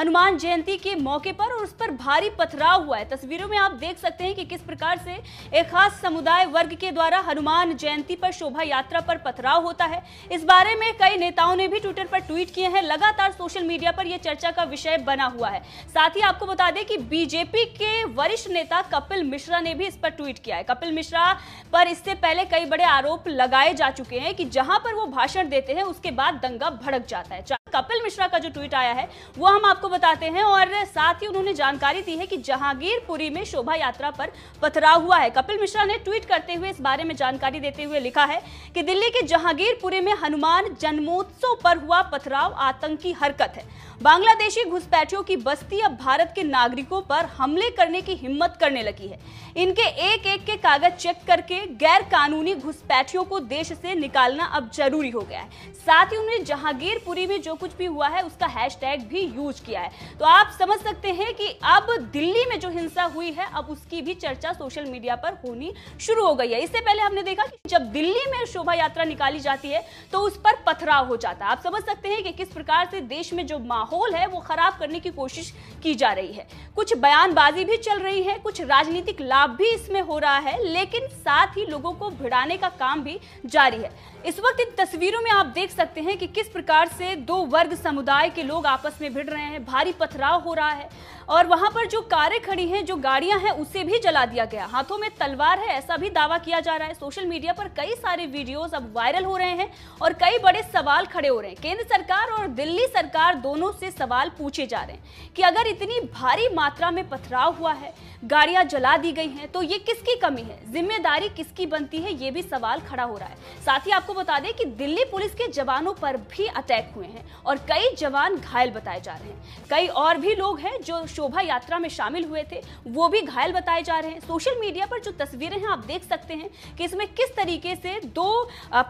हनुमान जयंती के मौके पर और उस पर भारी पथराव हुआ है तस्वीरों में आप देख सकते हैं कि किस प्रकार से एक खास समुदाय वर्ग के द्वारा हनुमान जयंती पर शोभा यात्रा पर पथराव होता है इस बारे में कई नेताओं ने भी ट्विटर पर ट्वीट किए हैं लगातार सोशल मीडिया पर यह चर्चा का विषय बना हुआ है साथ ही आपको बता दें कि बीजेपी के वरिष्ठ नेता कपिल मिश्रा ने भी इस पर ट्वीट किया है कपिल मिश्रा पर इससे पहले कई बड़े आरोप लगाए जा चुके हैं कि जहां पर वो भाषण देते हैं उसके बाद दंगा भड़क जाता है कपिल मिश्रा का जो ट्वीट आया है वो हम आपको बताते हैं और साथ ही उन्होंने जानकारी दी है कि जहांगीरपुरी में शोभा यात्रा पर पथराव हुआ है कपिल मिश्रा ने ट्वीट करते हुए इस बारे में जानकारी देते हुए लिखा है कि दिल्ली के जहांगीरपुरी में हनुमान जन्मोत्सव पर हुआ पथराव आतंकी हरकत है बांग्लादेशी घुसपैठियों की बस्ती अब भारत के नागरिकों पर हमले करने की हिम्मत करने लगी है इनके एक एक के कागज चेक करके गैर कानूनी घुसपैठियों को देश से निकालना अब जरूरी हो गया है साथ ही उन्होंने जहांगीरपुरी में जो कुछ भी हुआ है उसका हैश भी यूज किया है तो आप समझ सकते हैं कि अब दिल्ली में जो हिंसा हुई है अब उसकी भी चर्चा सोशल मीडिया पर होनी शुरू हो गई है इससे पहले हमने देखा कि जब दिल्ली में शोभा यात्रा निकाली जाती है तो उस पर पथराव हो जाता है आप समझ सकते हैं कि किस प्रकार से देश में जो माहौल है वो खराब करने की कोशिश की जा रही है कुछ बयानबाजी भी चल रही है कुछ राजनीतिक लाभ भी इसमें हो रहा है लेकिन साथ ही लोगों को भिड़ाने का काम भी जारी है इस वक्त इन तस्वीरों में आप देख सकते हैं कि किस प्रकार से दो वर्ग समुदाय के लोग आपस में भिड़ रहे हैं भारी पथराव हो रहा है और वहां पर जो कारें खड़ी हैं जो गाड़ियां हैं उसे भी जला दिया गया हाथों में तलवार है ऐसा भी दावा किया जा रहा है सोशल मीडिया पर कई सारे वीडियोस अब वायरल हो रहे हैं और कई बड़े सवाल खड़े हो रहे हैं केंद्र सरकार और दिल्ली सरकार दोनों से सवाल पूछे जा रहे हैं कि अगर इतनी भारी मात्रा में पथराव हुआ है गाड़ियां जला दी गई हैं तो ये किसकी कमी है जिम्मेदारी किसकी बनती है ये भी सवाल खड़ा हो रहा है साथ ही आपको बता दें कि दिल्ली पुलिस के जवानों पर भी अटैक हुए हैं और कई जवान घायल बताए जा रहे हैं कई और भी लोग हैं जो शोभा यात्रा में शामिल हुए थे वो भी घायल बताए जा रहे हैं सोशल मीडिया पर जो तस्वीरें हैं आप देख सकते हैं कि इसमें किस तरीके से दो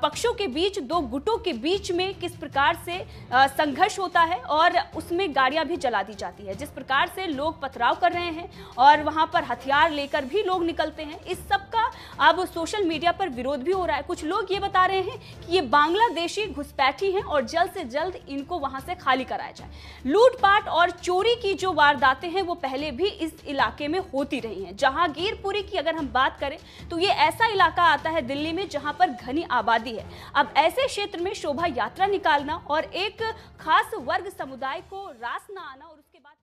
पक्षों के बीच दो गुटों के बीच में किस प्रकार से संघर्ष होता है और उसमें गाड़ियां भी जला दी जाती है जिस प्रकार से लोग पथराव कर रहे हैं और वहां पर हथियार लेकर भी लोग निकलते हैं इस सब का का अब सोशल मीडिया पर विरोध भी हो रहा है कुछ लोग ये बता रहे हैं कि ये बांग्लादेशी घुसपैठी हैं और जल्द से जल्द इनको वहां से खाली कराया जाए लूटपाट और चोरी की जो वारदातें हैं वो पहले भी इस इलाके में होती रही हैं जहांगीरपुरी की अगर हम बात करें तो ये ऐसा इलाका आता है दिल्ली में जहां पर घनी आबादी है अब ऐसे क्षेत्र में शोभा यात्रा निकालना और एक खास वर्ग समुदाय को रास न आना और उसके बाद